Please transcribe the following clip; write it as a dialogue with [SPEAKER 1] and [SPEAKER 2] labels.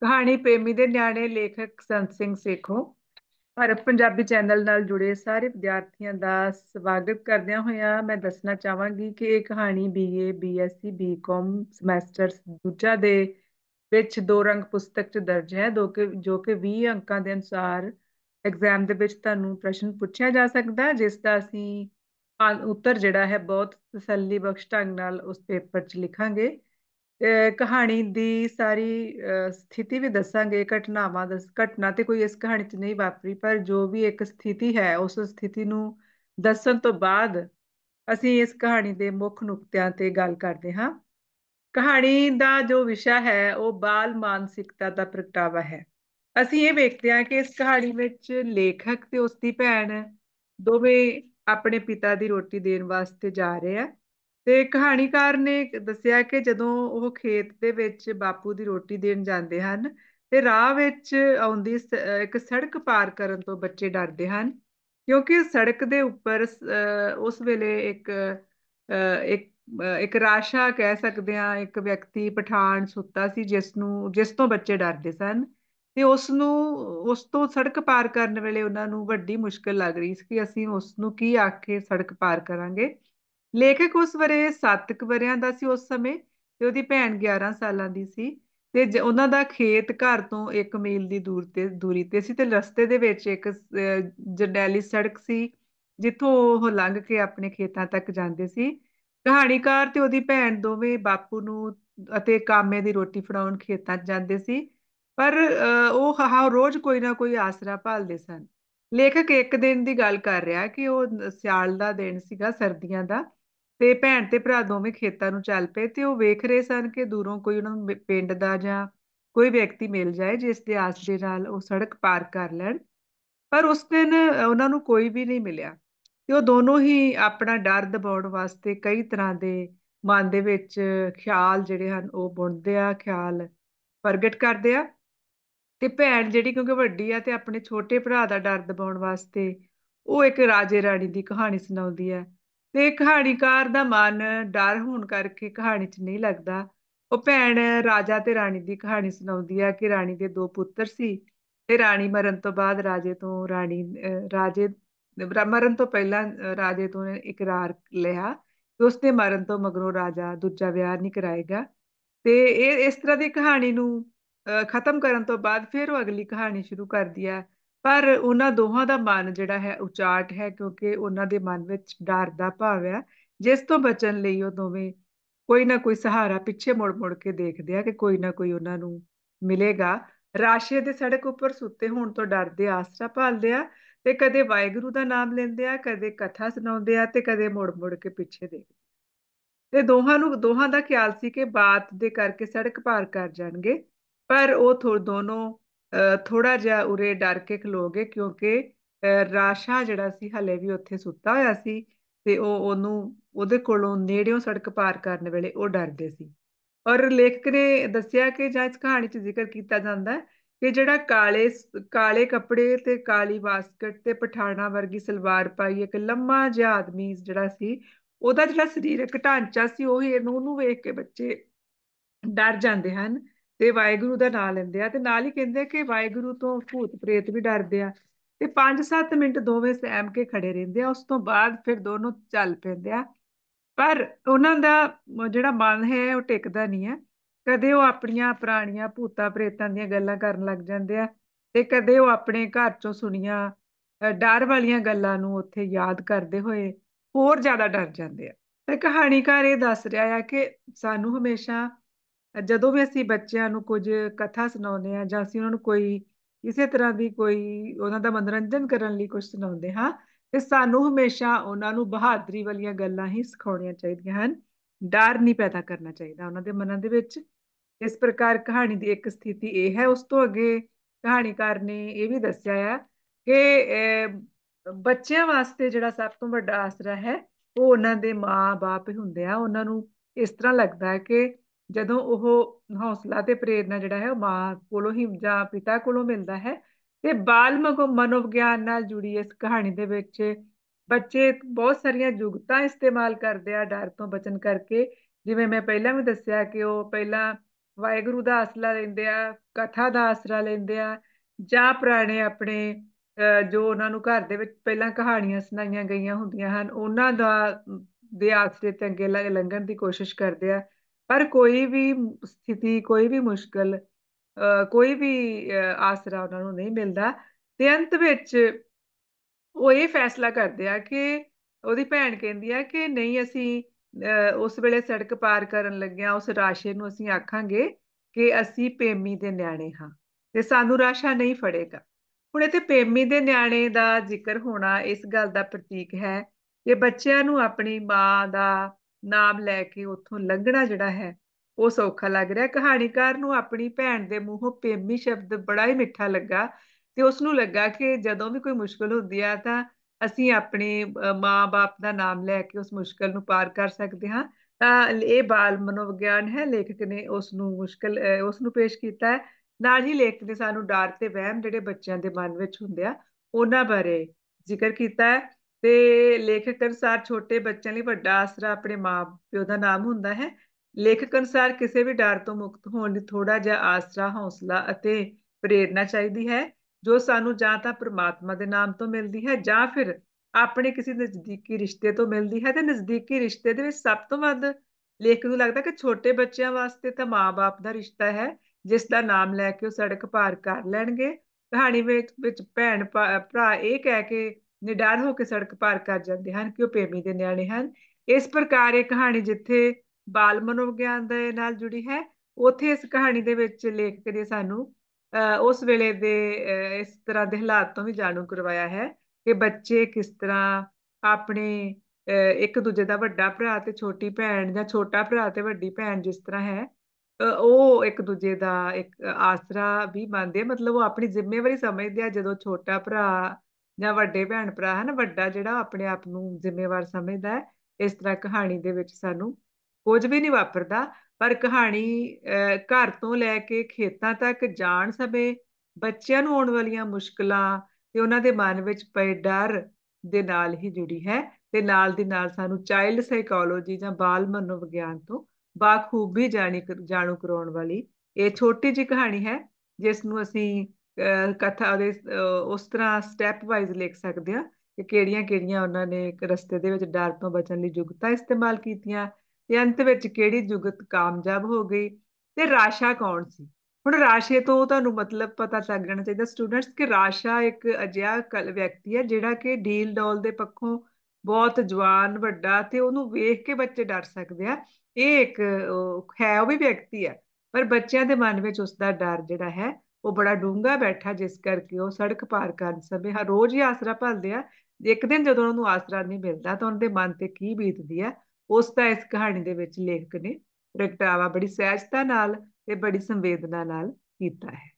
[SPEAKER 1] ਕਹਾਣੀ ਪ੍ਰੇਮੀ ਦੇ ਨਿਆਣੇ ਲੇਖਕ ਸੰਤ ਸਿੰਘ ਸੇਖੋ ਪਰ ਪੰਜਾਬੀ ਚੈਨਲ ਨਾਲ ਜੁੜੇ ਸਾਰੇ ਵਿਦਿਆਰਥੀਆਂ ਦਾ ਸਵਾਗਤ ਕਰਦਿਆਂ ਹੋਇਆਂ ਮੈਂ ਦੱਸਣਾ ਚਾਹਾਂਗੀ ਕਿ ਇਹ ਕਹਾਣੀ BA BSc BCom ਸਮੈਸਟਰ ਦੂਜਾ ਦੇ ਵਿੱਚ ਦੋ ਰੰਗ ਪੁਸਤਕ 'ਚ ਦਰਜ ਹੈ ਦੋ ਕਿ ਜੋ ਕਿ 20 ਅੰਕਾਂ ਦੇ ਅਨੁਸਾਰ ਐਗਜ਼ਾਮ ਦੇ ਵਿੱਚ ਤੁਹਾਨੂੰ ਪ੍ਰਸ਼ਨ ਪੁੱਛਿਆ ਜਾ ਸਕਦਾ ਜਿਸ ਦਾ ਅਸੀਂ ਉੱਤਰ ਜਿਹੜਾ ਹੈ ਬਹੁਤ ਤਸੱਲੀ ਬਖਸ਼ ਢੰਗ ਨਾਲ ਉਸ ਪੇਪਰ 'ਚ ਲਿਖਾਂਗੇ ਕਹਾਣੀ ਦੀ ਸਾਰੀ ਸਥਿਤੀ ਵੀ ਦੱਸਾਂਗੇ ਘਟਨਾਵਾਂ ਦਾ ਘਟਨਾ ਤੇ ਕੋਈ ਇਸ ਕਹਾਣੀ 'ਚ ਨਹੀਂ ਵਾਪਰੀ ਪਰ ਜੋ ਵੀ ਇੱਕ ਸਥਿਤੀ ਹੈ ਉਸ ਸਥਿਤੀ ਨੂੰ ਦੱਸਣ ਤੋਂ ਬਾਅਦ ਅਸੀਂ ਇਸ ਕਹਾਣੀ ਦੇ ਮੁੱਖ ਨੁਕਤਿਆਂ ਤੇ ਗੱਲ ਕਰਦੇ ਹਾਂ ਕਹਾਣੀ ਦਾ ਜੋ ਵਿਸ਼ਾ ਹੈ ਉਹ ਬਾਲ ਮਾਨਸਿਕਤਾ ਦਾ ਪ੍ਰਗਟਾਵਾ ਹੈ ਅਸੀਂ ਇਹ ਵੇਖਦੇ ਹਾਂ ਕਿ ਇਸ ਕਹਾਣੀ ਵਿੱਚ ਲੇਖਕ ਤੇ ਉਸ ਦੀ ਭੈਣ ਦੋਵੇਂ ਆਪਣੇ ਪਿਤਾ ਦੀ ਰੋਟੀ ਦੇਣ ਵਾਸਤੇ ਜਾ ਰਹੇ ਆ ਤੇ ਕਹਾਣੀਕਾਰ ਨੇ ਦੱਸਿਆ ਕਿ ਜਦੋਂ ਉਹ ਖੇਤ ਦੇ ਵਿੱਚ ਬਾਪੂ ਦੀ ਰੋਟੀ ਦੇਣ ਜਾਂਦੇ ਹਨ ਤੇ ਰਾਹ ਵਿੱਚ ਆਉਂਦੀ ਇੱਕ ਸੜਕ ਪਾਰ ਕਰਨ ਤੋਂ ਬੱਚੇ ਡਰਦੇ ਹਨ ਕਿਉਂਕਿ ਸੜਕ ਦੇ ਉੱਪਰ ਉਸ ਵੇਲੇ ਇੱਕ ਇੱਕ ਇੱਕ ਰਾਸ਼ਾ ਕਹਿ ਸਕਦੇ ਹਾਂ ਇੱਕ ਵਿਅਕਤੀ ਪਠਾਨ ਸੁੱਤਾ ਸੀ ਜਿਸ ਨੂੰ ਜਿਸ ਤੋਂ ਬੱਚੇ ਡਰਦੇ ਸਨ ਤੇ ਉਸ ਨੂੰ ਉਸ ਤੋਂ ਸੜਕ ਪਾਰ ਕਰਨ ਵੇਲੇ ਉਹਨਾਂ ਨੂੰ ਵੱਡੀ ਮੁਸ਼ਕਲ ਲੱਗ ਰਹੀ ਸੀ ਕਿ ਅਸੀਂ ਉਸ ਨੂੰ ਕੀ ਆਖੇ ਸੜਕ ਪਾਰ ਕਰਾਂਗੇ ਲੇਖਕ ਉਸ ਵਰੇ 7 ਵਰਿਆਂ ਦਾ ਸੀ ਉਸ ਸਮੇਂ ਤੇ ਉਹਦੀ ਭੈਣ 11 ਸਾਲਾਂ ਦੀ ਸੀ ਤੇ ਉਹਨਾਂ ਦਾ ਖੇਤ ਘਰ ਤੋਂ 1 ਮੀਲ ਦੀ ਦੂਰ ਤੇ ਦੂਰੀ ਤੇ ਸੀ ਤੇ ਰਸਤੇ ਦੇ ਵਿੱਚ ਇੱਕ ਜਰਡੈਲੀ ਸੜਕ ਸੀ ਜਿੱਥੋਂ ਉਹ ਲੰਘ ਕੇ ਆਪਣੇ ਖੇਤਾਂ ਤੱਕ ਜਾਂਦੇ ਸੀ ਕਹਾਣੀਕਾਰ ਤੇ ਉਹਦੀ ਭੈਣ ਦੋਵੇਂ ਬਾਪੂ ਨੂੰ ਅਤੇ ਕਾਮੇ ਦੀ ਰੋਟੀ ਫੜਾਉਣ ਖੇਤਾਂ 'ਚ ਜਾਂਦੇ ਸੀ ਪਰ ਉਹ ਹਾਂ ਰੋਜ਼ ਕੋਈ ਨਾ ਕੋਈ ਆਸਰਾ ਭਾਲਦੇ ਸਨ ਲੇਖਕ ਇੱਕ ਦਿਨ ਦੀ ਗੱਲ ਕਰ ਰਿਹਾ ਕਿ ਉਹ ਸਿਆਲ ਦਾ ਦਿਨ ਸੀਗਾ ਸਰਦੀਆਂ ਦਾ ਤੇ ਭੈਣ ਤੇ ਭਰਾ ਦੋਵੇਂ ਖੇਤਾਂ ਨੂੰ ਚੱਲ ਪਏ ਤੇ ਉਹ ਵੇਖ ਰਹੇ ਸਨ ਕਿ ਦੂਰੋਂ ਕੋਈ ਉਹਨਾਂ ਨੂੰ ਪਿੰਡ ਦਾ ਜਾਂ ਕੋਈ ਵਿਅਕਤੀ ਮਿਲ ਜਾਏ ਜਿਸ ਦੇ ਆਸਰੇ ਨਾਲ ਉਹ ਸੜਕ ਪਾਰ ਕਰ ਲੈਣ ਪਰ ਉਸ ਦਿਨ ਉਹਨਾਂ ਨੂੰ ਕੋਈ ਵੀ ਨਹੀਂ ਮਿਲਿਆ ਤੇ ਉਹ ਦੋਨੋਂ ਹੀ ਆਪਣਾ ਡਰ ਦਬਾਉਣ ਵਾਸਤੇ ਕਈ ਤਰ੍ਹਾਂ ਦੇ ਮਨ ਦੇ ਵਿੱਚ ਖਿਆਲ ਜਿਹੜੇ ਹਨ ਉਹ ਬੁਣਦੇ ਆ ਖਿਆਲ ਪ੍ਰਗਟ ਕਰਦੇ ਆ ਤੇ ਭੈਣ ਜਿਹੜੀ ਕਿਉਂਕਿ ਵੱਡੀ ਆ ਤੇ ਆਪਣੇ ਛੋਟੇ ਭਰਾ ਦਾ ਡਰ ਦਬਾਉਣ ਵਾਸਤੇ ਉਹ ਇੱਕ ਰਾਜੇ ਰਾਣੀ ਦੀ ਕਹਾਣੀ ਸੁਣਾਉਂਦੀ ਆ ਤੇ ਕਹਾਣੀਕਾਰ ਦਾ ਮਨ ਡਰ ਹੋਣ ਕਰਕੇ ਕਹਾਣੀ 'ਚ ਨਹੀਂ ਲੱਗਦਾ ਉਹ ਭੈਣ ਰਾਜਾ ਤੇ ਰਾਣੀ ਦੀ ਕਹਾਣੀ ਸੁਣਾਉਂਦੀ ਆ ਕਿ ਰਾਣੀ ਦੇ ਦੋ ਪੁੱਤਰ ਸੀ ਤੇ ਰਾਣੀ ਮਰਨ ਤੋਂ ਬਾਅਦ ਰਾਜੇ ਤੋਂ ਰਾਣੀ ਰਾਜੇ ਮਰਨ ਤੋਂ ਪਹਿਲਾਂ ਰਾਜੇ ਤੋਂ ਇਕਰਾਰ ਲਿਆ ਕਿ ਉਸਦੇ ਮਰਨ ਤੋਂ ਮਗਰੋਂ ਰਾਜਾ ਦੂਜਾ ਵਿਆਹ ਨਹੀਂ ਕਰਾਏਗਾ ਤੇ ਇਹ ਇਸ ਤਰ੍ਹਾਂ ਦੀ ਕਹਾਣੀ ਨੂੰ ਖਤਮ ਕਰਨ ਤੋਂ ਬਾਅਦ ਫਿਰ ਉਹ ਅਗਲੀ ਕਹਾਣੀ ਸ਼ੁਰੂ ਕਰਦੀ ਆ ਪਰ ਉਹਨਾਂ ਦੋਹਾਂ ਦਾ ਮਨ ਜਿਹੜਾ ਹੈ ਉਚਾਟ ਹੈ ਕਿਉਂਕਿ ਉਹਨਾਂ ਦੇ ਮਨ ਵਿੱਚ ਡਰ ਦਾ ਭਾਵ ਹੈ ਜਿਸ ਤੋਂ ਬਚਣ ਲਈ ਉਹ ਦੋਵੇਂ ਕੋਈ ਨਾ ਕੋਈ ਸਹਾਰਾ ਪਿੱਛੇ ਮੁੜ ਮੁੜ ਕੇ ਦੇਖਦੇ ਆ ਕਿ ਕੋਈ ਨਾ ਕੋਈ ਉਹਨਾਂ ਨੂੰ ਮਿਲੇਗਾ ਰਾਸ਼ੇ ਦੇ ਸੜਕ ਉੱਪਰ ਸੁੱਤੇ ਹੋਣ ਤੋਂ ਡਰਦੇ ਆਸਰਾ ਭਾਲਦੇ ਆ ਤੇ ਕਦੇ ਵਾਹਿਗੁਰੂ ਦਾ ਨਾਮ ਲੈਂਦੇ ਆ ਕਦੇ ਕਥਾ ਸੁਣਾਉਂਦੇ ਆ ਤੇ ਕਦੇ ਮੁੜ ਮੁੜ ਕੇ ਪਿੱਛੇ ਦੇਖਦੇ ਤੇ ਦੋਹਾਂ ਨੂੰ ਦੋਹਾਂ ਦਾ ਖਿਆਲ ਸੀ ਕਿ ਬਾਤ ਦੇ ਕਰਕੇ ਸੜਕ ਪਾਰ ਕਰ ਜਾਣਗੇ ਪਰ ਉਹ ਥੋੜ ਦੋਨੋਂ ਥੋੜਾ ਜਿਹਾ ਉਰੇ ਡਰ ਕੇ ਖਲੋਗੇ ਕਿਉਂਕਿ ਰਾਸ਼ਾ ਜਿਹੜਾ ਸੀ ਹਲੇ ਵੀ ਉੱਥੇ ਸੁੱਤਾ ਹੋਇਆ ਸੀ ਤੇ ਉਹ ਉਹਨੂੰ ਉਹਦੇ ਕੋਲੋਂ ਨੇੜਿਓਂ ਸੜਕ ਪਾਰ ਕਰਨ ਵੇਲੇ ਉਹ ਡਰਦੇ ਸੀ ਔਰ ਲੇਖਕ ਨੇ ਦੱਸਿਆ ਕਿ ਜਾਂ ਇਸ ਕਹਾਣੀ 'ਚ ਜ਼ਿਕਰ ਕੀਤਾ ਜਾਂਦਾ ਹੈ ਕਿ ਜਿਹੜਾ ਕਾਲੇ ਕਾਲੇ ਕੱਪੜੇ ਤੇ ਕਾਲੀ ਬਾਸਕਟ ਤੇ ਪਠਾਣਾ ਵਰਗੀ ਸਲਵਾਰ ਪਾਈ ਇੱਕ ਲੰਮਾ ਜਿਹਾ ਆਦਮੀ ਜਿਹੜਾ ਸੀ ਉਹਦਾ ਜਿਹੜਾ ਸਰੀਰਕ ਢਾਂਚਾ ਸੀ ਉਹ ਹੀ ਇਹਨੂੰ ਉਹਨੂੰ ਵੇਖ ਕੇ ਬੱਚੇ ਡਰ ਜਾਂਦੇ ਹਨ ਤੇ ਵਾਹਿਗੁਰੂ ਦਾ ਨਾਮ ਲੈਂਦੇ ਆ ਤੇ ਨਾਲ ਹੀ ਕਹਿੰਦੇ ਕਿ ਵਾਹਿਗੁਰੂ ਤੋਂ ਭੂਤ ਪ੍ਰੇਤ ਵੀ ਡਰਦੇ ਆ ਤੇ 5-7 ਮਿੰਟ ਦੋਵੇਂ ਸਹਿਮ ਕੇ ਖੜੇ ਰਹਿੰਦੇ ਆ ਉਸ ਤੋਂ ਬਾਅਦ ਫਿਰ ਦੋਨੋਂ ਚੱਲ ਪੈਂਦੇ ਆ ਪਰ ਉਹਨਾਂ ਦਾ ਜਿਹੜਾ ਮਨ ਹੈ ਉਹ ਟਿਕਦਾ ਨਹੀਂ ਹੈ ਕਦੇ ਉਹ ਆਪਣੀਆਂ ਪ੍ਰਾਣੀਆਂ ਭੂਤਾਂ ਪ੍ਰੇਤਾਂ ਦੀਆਂ ਗੱਲਾਂ ਕਰਨ ਲੱਗ ਜਾਂਦੇ ਆ ਤੇ ਕਦੇ ਉਹ ਆਪਣੇ ਘਰ ਚੋਂ ਸੁਣੀਆਂ ਡਰ ਵਾਲੀਆਂ ਗੱਲਾਂ ਨੂੰ ਉੱਥੇ ਯਾਦ ਕਰਦੇ ਹੋਏ ਹੋਰ ਜ਼ਿਆਦਾ ਡਰ ਜਾਂਦੇ ਆ ਤੇ ਕਹਾਣੀਕਾਰ ਇਹ ਦੱਸ ਰਿਹਾ ਆ ਕਿ ਸਾਨੂੰ ਹਮੇਸ਼ਾ ਜਦੋਂ ਵੀ ਅਸੀਂ ਬੱਚਿਆਂ ਨੂੰ ਕੁਝ ਕਥਾ ਸੁਣਾਉਂਦੇ ਹਾਂ ਜਾਂ ਅਸੀਂ ਉਹਨਾਂ ਨੂੰ ਕੋਈ ਕਿਸੇ ਤਰ੍ਹਾਂ ਦੀ ਕੋਈ ਉਹਨਾਂ ਦਾ ਮਨੋਰੰਜਨ ਕਰਨ ਲਈ ਕੁਝ ਸੁਣਾਉਂਦੇ ਹਾਂ ਤੇ ਸਾਨੂੰ ਹਮੇਸ਼ਾ ਉਹਨਾਂ ਨੂੰ ਬਹਾਦਰੀ ਵਾਲੀਆਂ ਗੱਲਾਂ ਹੀ ਸਿਖਾਉਣੀਆਂ ਚਾਹੀਦੀਆਂ ਹਨ ਡਰ ਨਹੀਂ ਪੈਦਾ ਕਰਨਾ ਚਾਹੀਦਾ ਉਹਨਾਂ ਦੇ ਮਨਾਂ ਦੇ ਵਿੱਚ ਇਸ ਪ੍ਰਕਾਰ ਕਹਾਣੀ ਦੀ ਇੱਕ ਸਥਿਤੀ ਇਹ ਹੈ ਉਸ ਤੋਂ ਅੱਗੇ ਕਹਾਣੀਕਾਰ ਨੇ ਇਹ ਵੀ ਦੱਸਿਆ ਹੈ ਕਿ ਬੱਚਿਆਂ ਵਾਸਤੇ ਜਿਹੜਾ ਸਭ ਤੋਂ ਵੱਡਾ ਆਸਰਾ ਹੈ ਉਹ ਉਹਨਾਂ ਦੇ ਮਾਪੇ ਹੁੰਦੇ ਆ ਉਹਨਾਂ ਨੂੰ ਇਸ ਤਰ੍ਹਾਂ ਲੱਗਦਾ ਹੈ ਕਿ ਜਦੋਂ ਉਹ ਹੌਸਲਾ ਤੇ ਪ੍ਰੇਰਣਾ ਜਿਹੜਾ ਹੈ ਉਹ ਮਾਂ ਕੋਲੋਂ ਹੀ ਜਾਂ ਪਿਤਾ ਕੋਲੋਂ ਮਿਲਦਾ ਹੈ ਤੇ ਬਾਲ ਮਨੋਵਿਗਿਆਨ ਨਾਲ ਜੁੜੀ ਇਸ ਕਹਾਣੀ ਦੇ ਵਿੱਚ ਬੱਚੇ ਬਹੁਤ ਸਾਰੀਆਂ ਜੁਗਤਾਂ ਇਸਤੇਮਾਲ ਕਰਦੇ ਆ ਡਰ ਤੋਂ ਬਚਣ ਕਰਕੇ ਜਿਵੇਂ ਮੈਂ ਪਹਿਲਾਂ ਵੀ ਦੱਸਿਆ ਕਿ ਉਹ ਪਹਿਲਾਂ ਵਾਹਿਗੁਰੂ ਦਾ ਆਸਰਾ ਲੈਂਦੇ ਆ ਕਥਾ ਦਾ ਆਸਰਾ ਲੈਂਦੇ ਆ ਜਾਂ ਪ੍ਰਾਣੇ ਆਪਣੇ ਜੋ ਉਹਨਾਂ ਨੂੰ ਘਰ ਦੇ ਵਿੱਚ ਪਹਿਲਾਂ ਕਹਾਣੀਆਂ ਸੁਣਾਈਆਂ ਗਈਆਂ ਹੁੰਦੀਆਂ ਹਨ ਉਹਨਾਂ ਦਾ ਦੇ ਆਸਰੇ ਤੇ ਅੱਗੇ ਲੰਘਣ ਦੀ ਕੋਸ਼ਿਸ਼ ਕਰਦੇ ਆ ਪਰ ਕੋਈ ਵੀ ਸਥਿਤੀ ਕੋਈ ਵੀ ਮੁਸ਼ਕਲ ਕੋਈ ਵੀ ਆਸਰਾ ਉਹਨਾਂ ਨੂੰ ਨਹੀਂ ਮਿਲਦਾ ਤੇ ਅੰਤ ਵਿੱਚ ਉਹ ਇਹ ਫੈਸਲਾ ਕਰਦੇ ਆ ਕਿ ਉਹਦੀ ਭੈਣ ਕਹਿੰਦੀ ਆ ਕਿ ਨਹੀਂ ਅਸੀਂ ਉਸ ਵੇਲੇ ਸੜਕ ਪਾਰ ਕਰਨ ਆ ਉਸ ਰਾਸ਼ੇ ਨੂੰ ਅਸੀਂ ਆਖਾਂਗੇ ਕਿ ਅਸੀਂ ਪੇਮੀ ਦੇ ਨਿਆਣੇ ਹਾਂ ਤੇ ਸਾਨੂੰ ਰਾਸ਼ਾ ਨਹੀਂ ਫੜੇਗਾ ਹੁਣ ਇੱਥੇ ਪੇਮੀ ਦੇ ਨਿਆਣੇ ਦਾ ਜ਼ਿਕਰ ਹੋਣਾ ਇਸ ਗੱਲ ਦਾ ਪ੍ਰਤੀਕ ਹੈ ਕਿ ਬੱਚਿਆਂ ਨੂੰ ਆਪਣੀ ਮਾਂ ਦਾ ਨਾਮ ਲੈ ਕੇ ਉੱਥੋਂ ਲੰਘਣਾ ਜਿਹੜਾ ਹੈ ਉਹ ਸੌਖਾ ਲੱਗ ਰਿਹਾ ਕਹਾਣੀਕਾਰ ਨੂੰ ਆਪਣੀ ਭੈਣ ਦੇ ਮੂੰਹੋਂ ਪੇਮੀ ਸ਼ਬਦ ਬੜਾ ਹੀ ਮਿੱਠਾ ਲੱਗਾ ਤੇ ਉਸ ਨੂੰ ਲੱਗਾ ਕਿ ਜਦੋਂ ਵੀ ਕੋਈ ਮੁਸ਼ਕਲ ਹੁੰਦੀ ਆ ਤਾਂ ਅਸੀਂ ਆਪਣੇ ਮਾਂ-ਬਾਪ ਦਾ ਨਾਮ ਲੈ ਕੇ ਉਸ ਮੁਸ਼ਕਲ ਨੂੰ ਪਾਰ ਕਰ ਸਕਦੇ ਹਾਂ ਤਾਂ ਇਹ ਬਾਲ ਮਨੋਵਿਗਿਆਨ ਹੈ ਲੇਖਕ ਨੇ ਉਸ ਨੂੰ ਮੁਸ਼ਕਲ ਉਸ ਨੂੰ ਪੇਸ਼ ਕੀਤਾ ਹੈ ਨਾਲ ਹੀ ਲੇਖਕ ਨੇ ਸਾਨੂੰ ਡਰ ਤੇ ਵਹਿਮ ਜਿਹੜੇ ਬੱਚਿਆਂ ਦੇ ਮਨ ਵਿੱਚ ਹੁੰਦੇ ਆ ਉਹਨਾਂ ਬਾਰੇ ਜ਼ਿਕਰ ਕੀਤਾ ਹੈ ਤੇ ਲੇਖਕ ਅਨਸਾਰ ਛੋਟੇ ਬੱਚਿਆਂ ਲਈ ਵੱਡਾ ਆਸਰਾ ਆਪਣੇ ਮਾਪਿਓ ਦਾ ਨਾਮ ਹੁੰਦਾ ਹੈ ਲੇਖਕ ਅਨਸਾਰ ਕਿਸੇ ਵੀ ਡਰ ਤੋਂ ਮੁਕਤ ਹੋਣ ਲਈ ਥੋੜਾ ਜਿਹਾ ਆਸਰਾ ਹੌਸਲਾ ਅਤੇ ਪ੍ਰੇਰਣਾ ਚਾਹੀਦੀ ਹੈ ਜੋ ਸਾਨੂੰ ਜਾਂ ਤਾਂ ਪ੍ਰਮਾਤਮਾ ਦੇ ਨਾਮ ਤੋਂ ਮਿਲਦੀ ਹੈ ਜਾਂ ਫਿਰ ਆਪਣੇ ਕਿਸੇ ਨਜ਼ਦੀਕੀ ਰਿਸ਼ਤੇ ਤੋਂ ਮਿਲਦੀ ਹੈ ਤੇ ਨਜ਼ਦੀਕੀ ਰਿਸ਼ਤੇ ਦੇ ਵਿੱਚ ਸਭ ਤੋਂ ਵੱਧ ਲੇਖਕ ਨੂੰ ਲੱਗਦਾ ਕਿ ਛੋਟੇ ਬੱਚਿਆਂ ਵਾਸਤੇ ਤਾਂ ਮਾਪੇ ਦਾ ਰਿਸ਼ਤਾ ਹੈ ਜਿਸ ਦਾ ਨਾਮ ਲੈ ਕੇ ਉਹ ਸੜਕ ਪਾਰ ਕਰ ਲੈਣਗੇ ਕਹਾਣੀ ਵਿੱਚ ਭੈਣ ਭਰਾ ਇਹ ਕਹਿ ਕੇ ਨਿਡਰ ਹੋ ਕੇ ਸੜਕ ਪਾਰ ਕਰ ਜਾਂਦੇ ਹਨ ਕਿ ਉਹ ਪ੍ਰੇਮੀ ਦੇ ਨਿਆਣੇ ਹਨ ਇਸ ਪ੍ਰਕਾਰ ਇਹ ਕਹਾਣੀ ਜਿੱਥੇ ਬਾਲ ਮਨੋਵਿਗਿਆਨ ਦੇ ਨਾਲ ਜੁੜੀ ਹੈ ਉਥੇ ਇਸ ਕਹਾਣੀ ਦੇ ਵਿੱਚ ਲੇਖਕ ਨੇ ਸਾਨੂੰ ਉਸ ਵੇਲੇ ਦੇ ਇਸ ਤਰ੍ਹਾਂ ਦੇ ਹਾਲਾਤ ਤੋਂ ਵੀ ਜਾਣੂ ਕਰਵਾਇਆ ਹੈ ਕਿ ਬੱਚੇ ਕਿਸ ਤਰ੍ਹਾਂ ਆਪਣੇ ਇੱਕ ਦੂਜੇ ਦਾ ਵੱਡਾ ਭਰਾ ਤੇ ਛੋਟੀ ਭੈਣ ਜਾਂ ਛੋਟਾ ਭਰਾ ਤੇ ਵੱਡੀ ਭੈਣ ਜਿਸ ਤਰ੍ਹਾਂ ਹੈ ਉਹ ਇੱਕ ਦੂਜੇ ਦਾ ਇੱਕ ਆਸਰਾ ਵੀ ਮੰਨਦੇ ਮਤਲਬ ਉਹ ਆਪਣੀ ਜ਼ਿੰਮੇਵਾਰੀ ਸਮਝਦੇ ਆ ਜਦੋਂ ਛੋਟਾ ਭਰਾ ਜਾਂ ਵੱਡੇ ਭੈਣ ਭਰਾ ਹਨ ਵੱਡਾ ਜਿਹੜਾ ਆਪਣੇ ਆਪ ਨੂੰ ਜ਼ਿੰਮੇਵਾਰ ਸਮਝਦਾ ਹੈ ਇਸ ਤਰ੍ਹਾਂ ਕਹਾਣੀ ਦੇ ਵਿੱਚ ਸਾਨੂੰ ਕੁਝ ਵੀ ਨਹੀਂ ਵਾਪਰਦਾ ਪਰ ਕਹਾਣੀ ਘਰ ਤੋਂ ਲੈ ਕੇ ਖੇਤਾਂ ਤੱਕ ਜਾਣ ਸਮੇਂ ਬੱਚਿਆਂ ਨੂੰ ਆਉਣ ਵਾਲੀਆਂ ਮੁਸ਼ਕਲਾਂ ਤੇ ਉਹਨਾਂ ਦੇ ਮਨ ਵਿੱਚ ਪਏ ਡਰ ਦੇ ਨਾਲ ਹੀ ਜੁੜੀ ਹੈ ਤੇ ਨਾਲ ਦੀ ਨਾਲ ਸਾਨੂੰ ਚਾਈਲਡ ਸਾਈਕੋਲੋਜੀ ਜਾਂ ਬਾਲ ਮਨੋਵਿਗਿਆਨ ਤੋਂ ਬਾਖੂਬੀ ਜਾਣੀ ਜਾਣੂ ਕਰਾਉਣ ਵਾਲੀ ਇਹ ਛੋਟੀ ਜੀ ਕਹਾਣੀ ਹੈ ਜਿਸ ਨੂੰ ਅਸੀਂ ਕਥਾ ਦੇ ਉਸ ਤਰ੍ਹਾਂ ਸਟੈਪ ਵਾਈਜ਼ ਲਿਖ ਸਕਦੇ ਆ ਕਿ ਕਿਹੜੀਆਂ-ਕਿਹੜੀਆਂ ਉਹਨਾਂ ਨੇ ਰਸਤੇ ਦੇ ਵਿੱਚ ਡਰ ਤੋਂ ਬਚਣ ਲਈ ਜੁਗਤਾਂ ਇਸਤੇਮਾਲ ਕੀਤੀਆਂ ਤੇ ਅੰਤ ਵਿੱਚ ਕਿਹੜੀ ਜੁਗਤ ਕਾਮਯਾਬ ਹੋ ਗਈ ਤੇ ਰਾਸ਼ਾ ਕੌਣ ਸੀ ਹੁਣ ਰਾਸ਼ੇ ਤੋਂ ਤੁਹਾਨੂੰ ਮਤਲਬ ਪਤਾ ਲੱਗਣਾ ਚਾਹੀਦਾ ਸਟੂਡੈਂਟਸ ਕਿ ਰਾਸ਼ਾ ਇੱਕ ਅਜਿਹਾ ਕਲ ਵਿਅਕਤੀ ਹੈ ਜਿਹੜਾ ਕਿ ਡੀਲ ਡੋਲ ਦੇ ਪੱਖੋਂ ਬਹੁਤ ਜਵਾਨ ਵੱਡਾ ਤੇ ਉਹਨੂੰ ਵੇਖ ਕੇ ਬੱਚੇ ਡਰ ਸਕਦੇ ਆ ਇਹ ਇੱਕ ਹੈ ਉਹ ਵੀ ਵਿਅਕਤੀ ਹੈ ਪਰ ਬੱਚਿਆਂ ਦੇ ਮਨ ਵਿੱਚ ਉਸ ਦਾ ਡਰ ਜਿਹੜਾ ਹੈ ਉਹ ਬੜਾ ਡੂੰਗਾ ਬੈਠਾ ਜਿਸ ਕਰਕੇ ਉਹ ਸੜਕ ਪਾਰ ਕਰਨ ਸਮੇਂ ਹਰ ਰੋਜ਼ ਹੀ ਆਸਰਾ ਭਲਦੇ ਆ ਇੱਕ ਦਿਨ ਜਦੋਂ ਉਹਨੂੰ ਆਸਰਾ ਨਹੀਂ ਮਿਲਦਾ ਤਾਂ ਉਹਦੇ ਮਨ ਤੇ ਕੀ ਬੀਤਦੀ ਆ ਉਸ ਦਾ ਇਸ ਕਹਾਣੀ ਦੇ ਵਿੱਚ ਲੇਖਕ ਨੇ ਪ੍ਰਗਟਾਵਾ ਬੜੀ ਸਹਿਜਤਾ ਨਾਲ ਤੇ ਬੜੀ ਸੰਵੇਦਨਾ ਨਾਲ ਕੀਤਾ ਹੈ